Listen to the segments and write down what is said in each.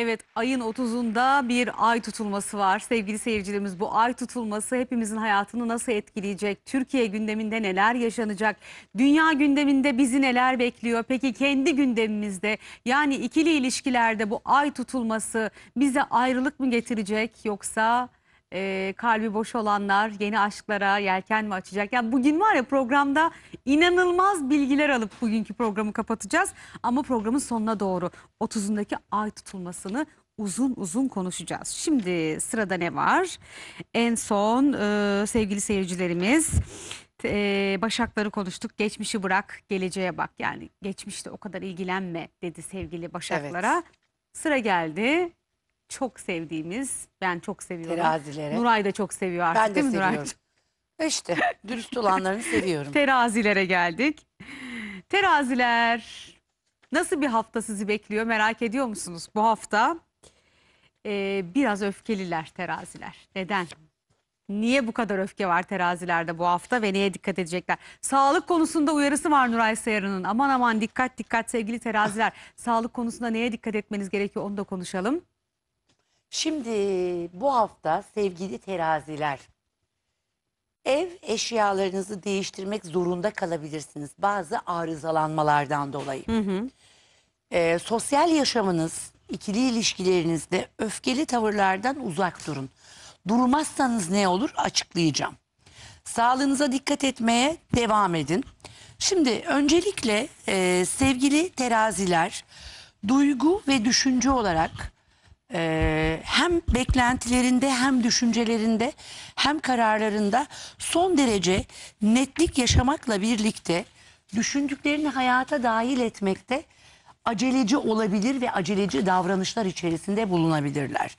Evet ayın 30'unda bir ay tutulması var. Sevgili seyircilerimiz bu ay tutulması hepimizin hayatını nasıl etkileyecek? Türkiye gündeminde neler yaşanacak? Dünya gündeminde bizi neler bekliyor? Peki kendi gündemimizde yani ikili ilişkilerde bu ay tutulması bize ayrılık mı getirecek yoksa e, kalbi boş olanlar yeni aşklara yelken mi açacak? Yani bugün var ya programda inanılmaz bilgiler alıp bugünkü programı kapatacağız. Ama programın sonuna doğru 30'undaki ay tutulmasını uzun uzun konuşacağız. Şimdi sırada ne var? En son e, sevgili seyircilerimiz e, Başakları konuştuk. Geçmişi bırak, geleceğe bak. Yani geçmişte o kadar ilgilenme dedi sevgili Başaklara. Evet. Sıra geldi çok sevdiğimiz, ben çok seviyorum. Terazilere. Nuray da çok seviyor artık ben de değil mi seviyorum. E işte dürüst olanlarını seviyorum. Terazilere geldik. Teraziler nasıl bir hafta sizi bekliyor merak ediyor musunuz? Bu hafta e, biraz öfkeliler teraziler. Neden? Niye bu kadar öfke var terazilerde bu hafta ve neye dikkat edecekler? Sağlık konusunda uyarısı var Nuray Sayarı'nın. Aman aman dikkat dikkat sevgili teraziler. Sağlık konusunda neye dikkat etmeniz gerekiyor onu da konuşalım. Şimdi bu hafta sevgili teraziler, ev eşyalarınızı değiştirmek zorunda kalabilirsiniz bazı arızalanmalardan dolayı. Hı hı. Ee, sosyal yaşamınız, ikili ilişkilerinizde öfkeli tavırlardan uzak durun. Durmazsanız ne olur açıklayacağım. Sağlığınıza dikkat etmeye devam edin. Şimdi öncelikle e, sevgili teraziler, duygu ve düşünce olarak... E, hem beklentilerinde hem düşüncelerinde hem kararlarında son derece netlik yaşamakla birlikte düşündüklerini hayata dahil etmekte aceleci olabilir ve aceleci davranışlar içerisinde bulunabilirler.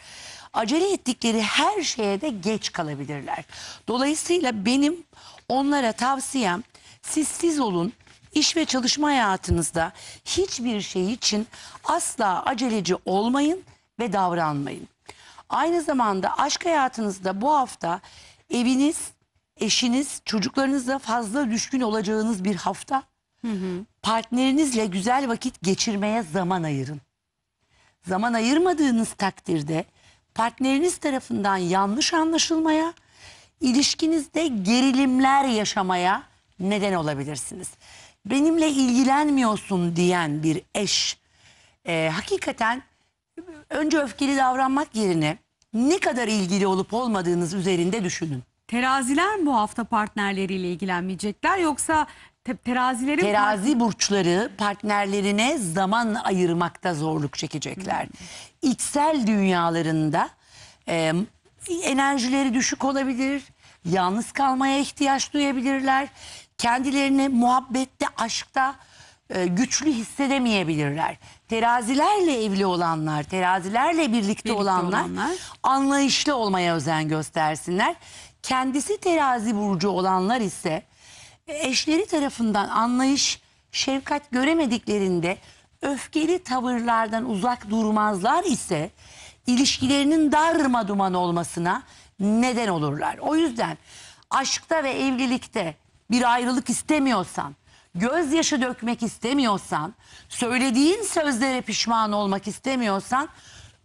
Acele ettikleri her şeye de geç kalabilirler. Dolayısıyla benim onlara tavsiyem siz siz olun. İş ve çalışma hayatınızda hiçbir şey için asla aceleci olmayın ve davranmayın. Aynı zamanda aşk hayatınızda bu hafta eviniz, eşiniz, çocuklarınızla fazla düşkün olacağınız bir hafta. Hı hı. Partnerinizle güzel vakit geçirmeye zaman ayırın. Zaman ayırmadığınız takdirde partneriniz tarafından yanlış anlaşılmaya, ilişkinizde gerilimler yaşamaya neden olabilirsiniz. Benimle ilgilenmiyorsun diyen bir eş e, hakikaten Önce öfkeli davranmak yerine ne kadar ilgili olup olmadığınız üzerinde düşünün. Teraziler mi bu hafta partnerleriyle ilgilenmeyecekler yoksa te- terazilerin Terazi burçları partnerlerine zaman ayırmakta zorluk çekecekler. Hmm. İçsel dünyalarında e, enerjileri düşük olabilir, yalnız kalmaya ihtiyaç duyabilirler. Kendilerini muhabbette, aşkta e, güçlü hissedemeyebilirler. Terazilerle evli olanlar, terazilerle birlikte, birlikte olanlar, olanlar anlayışlı olmaya özen göstersinler. Kendisi terazi burcu olanlar ise e, eşleri tarafından anlayış, şefkat göremediklerinde öfkeli tavırlardan uzak durmazlar ise ilişkilerinin darma duman olmasına neden olurlar. O yüzden aşkta ve evlilikte bir ayrılık istemiyorsan, gözyaşı dökmek istemiyorsan, söylediğin sözlere pişman olmak istemiyorsan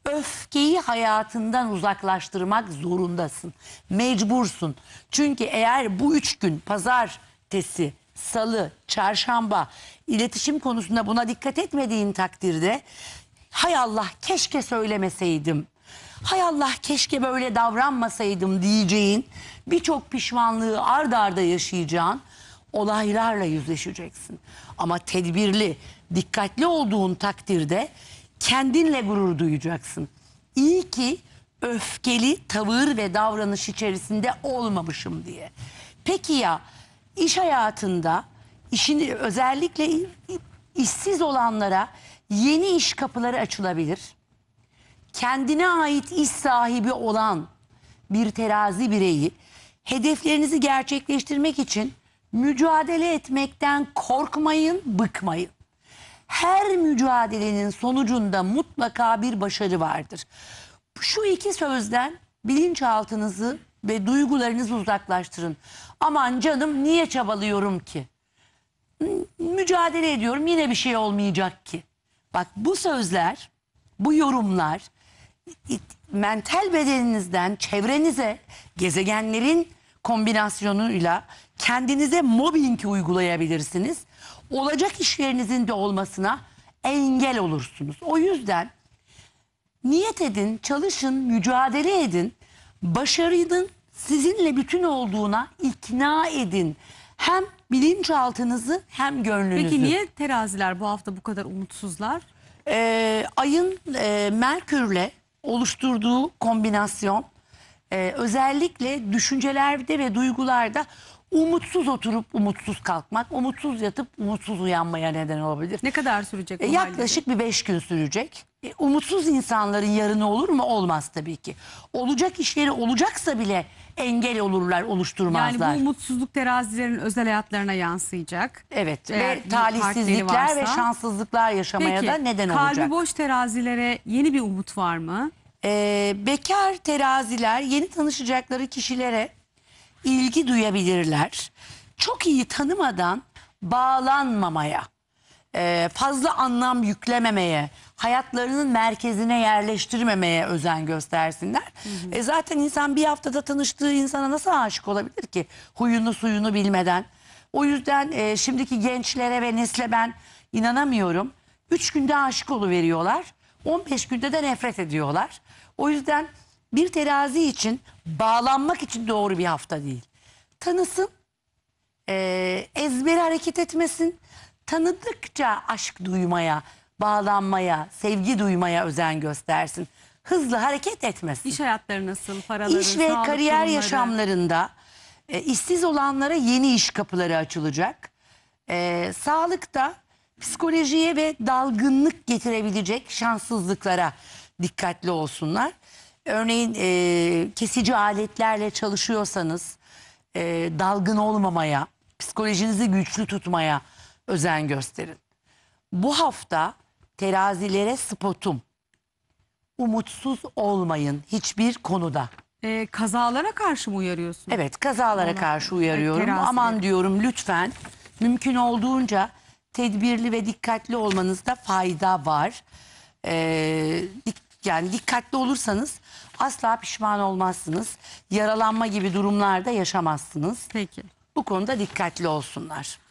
öfkeyi hayatından uzaklaştırmak zorundasın. Mecbursun. Çünkü eğer bu üç gün pazartesi, salı, çarşamba iletişim konusunda buna dikkat etmediğin takdirde hay Allah keşke söylemeseydim. Hay Allah keşke böyle davranmasaydım diyeceğin birçok pişmanlığı ard arda yaşayacağın olaylarla yüzleşeceksin. Ama tedbirli, dikkatli olduğun takdirde kendinle gurur duyacaksın. İyi ki öfkeli tavır ve davranış içerisinde olmamışım diye. Peki ya iş hayatında işin özellikle işsiz olanlara yeni iş kapıları açılabilir. Kendine ait iş sahibi olan bir terazi bireyi hedeflerinizi gerçekleştirmek için mücadele etmekten korkmayın, bıkmayın. Her mücadelenin sonucunda mutlaka bir başarı vardır. Şu iki sözden bilinçaltınızı ve duygularınızı uzaklaştırın. Aman canım niye çabalıyorum ki? Mücadele ediyorum yine bir şey olmayacak ki. Bak bu sözler, bu yorumlar mental bedeninizden çevrenize, gezegenlerin kombinasyonuyla kendinize mobbing uygulayabilirsiniz. Olacak işlerinizin de olmasına engel olursunuz. O yüzden niyet edin, çalışın, mücadele edin. Başarının sizinle bütün olduğuna ikna edin. Hem bilinçaltınızı hem gönlünüzü. Peki niye teraziler bu hafta bu kadar umutsuzlar? Ee, ayın e, Merkür'le oluşturduğu kombinasyon e, özellikle düşüncelerde ve duygularda umutsuz oturup umutsuz kalkmak, umutsuz yatıp umutsuz uyanmaya neden olabilir. Ne kadar sürecek E, Yaklaşık bir beş gün sürecek. E, umutsuz insanların yarını olur mu? Olmaz tabii ki. Olacak işleri olacaksa bile engel olurlar, oluşturmazlar. Yani bu umutsuzluk terazilerin özel hayatlarına yansıyacak. evet Eğer ve bir talihsizlikler partneri ve şanssızlıklar yaşamaya da neden olacak. kalbi boş terazilere yeni bir umut var mı? e, bekar teraziler yeni tanışacakları kişilere ilgi duyabilirler. Çok iyi tanımadan bağlanmamaya, e, fazla anlam yüklememeye, hayatlarının merkezine yerleştirmemeye özen göstersinler. Hı hı. E, zaten insan bir haftada tanıştığı insana nasıl aşık olabilir ki huyunu suyunu bilmeden. O yüzden e, şimdiki gençlere ve nesle ben inanamıyorum. Üç günde aşık veriyorlar. 15 günde de nefret ediyorlar. O yüzden bir terazi için bağlanmak için doğru bir hafta değil. Tanısın, e, ezberi hareket etmesin. Tanıdıkça aşk duymaya, bağlanmaya, sevgi duymaya özen göstersin. Hızlı hareket etmesin. İş hayatları nasıl? Paraları, İş ve kariyer durumları. yaşamlarında e, işsiz olanlara yeni iş kapıları açılacak. E, sağlıkta psikolojiye ve dalgınlık getirebilecek şanssızlıklara dikkatli olsunlar. Örneğin e, kesici aletlerle çalışıyorsanız e, dalgın olmamaya, psikolojinizi güçlü tutmaya özen gösterin. Bu hafta terazilere spotum. Umutsuz olmayın hiçbir konuda. E, kazalara karşı mı uyarıyorsun? Evet kazalara Ona, karşı uyarıyorum. Terazileri. Aman diyorum lütfen mümkün olduğunca tedbirli ve dikkatli olmanızda fayda var. Ee, dik, yani dikkatli olursanız asla pişman olmazsınız. Yaralanma gibi durumlarda yaşamazsınız. Peki. Bu konuda dikkatli olsunlar.